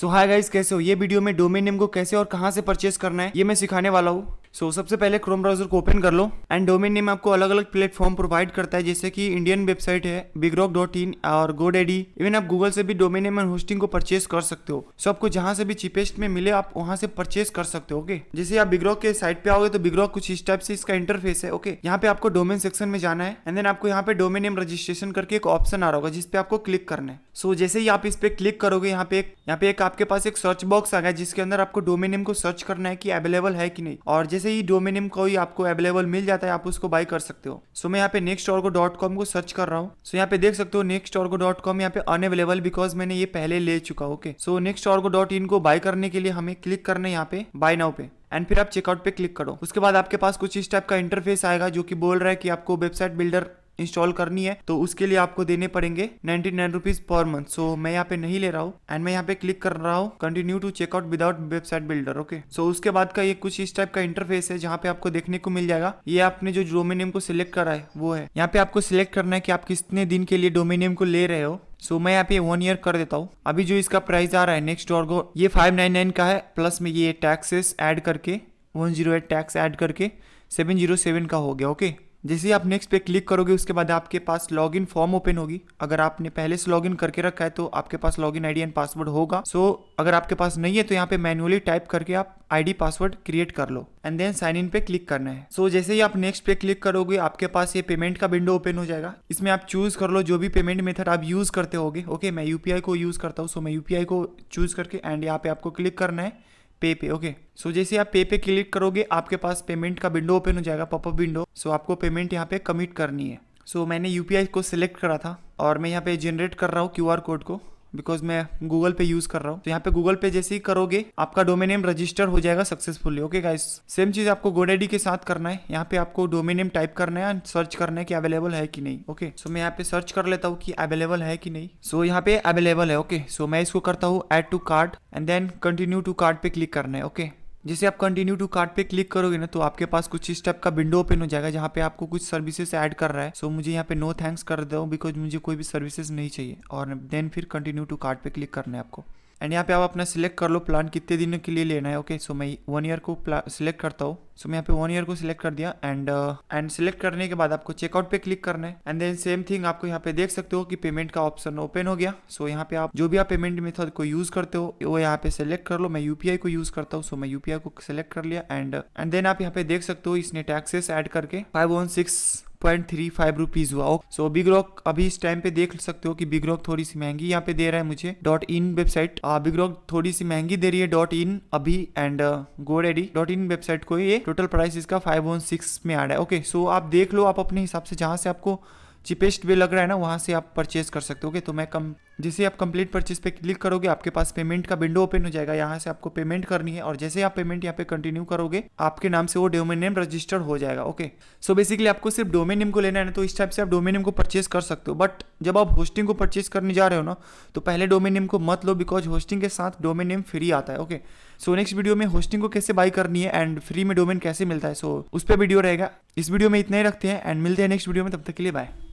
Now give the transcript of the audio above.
सो hi guys कैसे हो ये वीडियो में डोमेन नेम को कैसे और कहाँ से परचेस करना है ये मैं सिखाने वाला हूँ सो so, सबसे पहले क्रोम ब्राउजर को ओपन कर लो एंड डोमेन नेम आपको अलग अलग प्लेटफॉर्म प्रोवाइड करता है जैसे कि इंडियन वेबसाइट है बिग रॉक डॉट इन और गो डेडी इवन आप गूगल से भी डोमेन नेम एंड होस्टिंग को परचेस कर सकते हो सो so, आपको जहां से भी चीपेस्ट में मिले आप वहां से परचेस कर सकते हो ओके जैसे आप बिग रॉक के साइट पे आओगे तो बिग रॉक कुछ इस टाइप से इसका इंटरफेस है ओके यहाँ पे आपको डोमेन सेक्शन में जाना है एंड देन आपको यहाँ पे डोमेन नेम रजिस्ट्रेशन करके एक ऑप्शन आ रहा होगा जिसपे आपको क्लिक करना है सो so, जैसे ही आप इस पे क्लिक करोगे यहाँ पे यहाँ पे एक आपके पास एक सर्च बॉक्स आ गया जिसके अंदर आपको डोमेन नेम को सर्च करना है कि अवेलेबल है कि नहीं और जैसे ही डोमेनिम कोई आपको अवेलेबल मिल जाता है आप उसको बाय कर सकते हो सो मैं यहाँ पे नेक्स्ट ऑर्गो डॉट कॉम को सर्च कर रहा हूँ सो यहाँ पे देख सकते हो नेक्स्ट ऑर्गो डॉट कॉम यहाँ पे अनअवेलेबल बिकॉज मैंने ये पहले ले चुका ओके सो नेक्स्ट ऑर्गो डॉट इन को बाय करने के लिए हमें क्लिक करना है यहाँ पे बाय नाउ पे एंड फिर आप चेकआउट पे क्लिक करो उसके बाद आपके पास कुछ इस टाइप का इंटरफेस आएगा जो कि बोल रहा है कि आपको वेबसाइट बिल्डर इंस्टॉल करनी है तो उसके लिए आपको देने पड़ेंगे ninety nine rupees per month so मैं यहाँ पे नहीं ले रहा हूँ एंड मैं यहाँ पे क्लिक कर रहा हूँ continue to checkout without website builder okay so उसके बाद का ये कुछ इस टाइप का इंटरफेस है जहाँ पे आपको देखने को मिल जाएगा ये आपने जो डोमिनियम को सिलेक्ट करा है वो है यहाँ पे आपको सिलेक्ट करना है कि आप कितने दिन के लिए डोमेनियम को ले रहे हो सो so, मैं यहाँ पे वन ईयर कर देता हूँ अभी जो इसका प्राइस आ रहा है नेक्स्ट और ये फाइव नाइन नाइन का है प्लस में ये टैक्सेस ऐड करके one zero eight tax add करके सेवन जीरो सेवन का हो गया ओके okay? जैसे ही आप नेक्स्ट पे क्लिक करोगे उसके बाद आपके पास लॉग इन फॉर्म ओपन होगी अगर आपने पहले से लॉग इन करके रखा है तो आपके पास log in ID and password होगा सो so, अगर आपके पास नहीं है तो यहाँ पे मैनुअली टाइप करके आप आईडी पासवर्ड क्रिएट कर लो एंड देन साइन इन पे क्लिक करना है सो so, जैसे ही आप नेक्स्ट पे क्लिक करोगे आपके पास ये पेमेंट का विंडो ओपन हो जाएगा इसमें आप चूज कर लो जो भी पेमेंट मेथड आप यूज करते होगे ओके okay, मैं यूपीआई को यूज करता हूँ सो so मैं यूपीआई को चूज करके एंड यहाँ पे आपको क्लिक करना है पे पे ओके सो जैसे आप पे पे क्लिक करोगे आपके पास पेमेंट का विंडो ओपन हो जाएगा पॉपअप विंडो सो आपको पेमेंट यहाँ पे कमिट करनी है सो so, मैंने यू को सिलेक्ट करा था और मैं यहाँ पे जनरेट कर रहा हूँ क्यू कोड को बिकॉज मैं गूगल पे यूज कर रहा हूँ तो यहाँ पे गूगल पे जैसे ही करोगे आपका डोमेन नेम रजिस्टर हो जाएगा सक्सेसफुली ओके गाइस सेम चीज आपको गोडेडी के साथ करना है यहाँ पे आपको डोमेन नेम टाइप करना है एंड सर्च करना है कि अवेलेबल है कि नहीं ओके सो मैं यहाँ पे सर्च कर लेता हूँ कि अवेलेबल है कि नहीं सो यहाँ पे अवेलेबल है ओके सो मैं इसको करता हूँ add to cart and then continue to cart पे क्लिक करना है ओके जैसे आप कंटिन्यू टू कार्ड पे क्लिक करोगे ना तो आपके पास कुछ इस टाइप का विंडो ओपन हो जाएगा जहाँ पे आपको कुछ सर्विसेज ऐड कर रहा है सो so, मुझे यहाँ पे नो थैंक्स कर दो बिकॉज मुझे कोई भी सर्विसेज नहीं चाहिए और देन फिर कंटिन्यू टू कार्ड पे क्लिक करना है आपको एंड यहाँ पे आप अपना सिलेक्ट कर लो प्लान कितने दिनों के लिए लेना है ओके सो मैं वन ईयर को प्ला सिलेक्ट करता हूँ सो so मैं यहाँ पे वन ईयर को सिलेक्ट कर दिया एंड एंड सिलेक्ट करने के बाद आपको चेकआउट पे क्लिक करना है एंड देन सेम थिंग आपको यहाँ पे देख सकते हो कि पेमेंट का ऑप्शन ओपन हो गया सो so यहाँ पे आप जो भी आप पेमेंट मेथड को यूज करते हो वो यहाँ पे सिलेक्ट कर लो मैं यूपीआई को यूज करता हूँ सो so मैं यूपीआई को सिलेक्ट कर लिया एंड एंड देन आप यहाँ पे देख सकते हो इसने टैक्सेस एड करके five one six point three five rupees हुआ सो बिग रॉक अभी इस टाइम पे देख सकते हो कि बिग रॉक थोड़ी सी महंगी यहाँ पे दे रहा है मुझे dot in website big rock थोड़ी सी महंगी दे रही है डॉट इन अभी and go daddy dot in website को ये टोटल प्राइस इसका फाइव वन सिक्स में आ रहा है ओके okay, सो so आप देख लो आप अपने हिसाब से जहाँ से आपको चिपेस्ट वे लग रहा है ना वहाँ से आप परचेज कर सकते हो okay? तो मैं कम जिसे आप कंप्लीट परचेज पे क्लिक करोगे आपके पास पेमेंट का विंडो ओपन हो जाएगा यहाँ से आपको पेमेंट करनी है और जैसे आप पेमेंट यहाँ पे कंटिन्यू करोगे आपके नाम से वो डोमेन नेम रजिस्टर हो जाएगा ओके सो बेसिकली आपको सिर्फ डोमेन नेम को लेना है तो इस टाइप से आप डोमेन नेम को परचेज कर सकते हो बट जब आप होस्टिंग को परचेज करने जा रहे हो ना तो पहले डोमेन नेम को मत लो बिकॉज होस्टिंग के साथ डोमेन नेम फ्री आता है ओके सो नेक्स्ट वीडियो में होस्टिंग को कैसे बाई करनी है एंड फ्री में डोमेन कैसे मिलता है सो उस पर वीडियो रहेगा इस वीडियो में इतना ही रखते हैं एंड मिलते हैं नेक्स्ट वीडियो में तब तक के लिए बाय